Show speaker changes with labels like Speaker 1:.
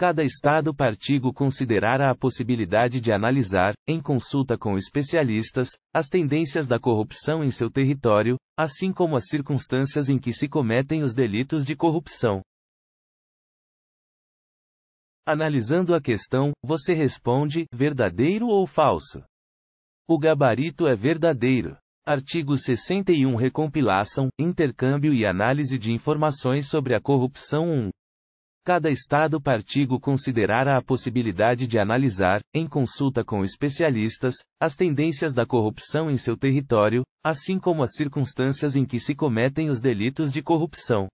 Speaker 1: Cada Estado partigo considerará a possibilidade de analisar, em consulta com especialistas, as tendências da corrupção em seu território, assim como as circunstâncias em que se cometem os delitos de corrupção. Analisando a questão, você responde: verdadeiro ou falso? O gabarito é verdadeiro. Artigo 61 Recompilação, intercâmbio e análise de informações sobre a corrupção 1. Cada Estado partigo considerará a possibilidade de analisar, em consulta com especialistas, as tendências da corrupção em seu território, assim como as circunstâncias em que se cometem os delitos de corrupção.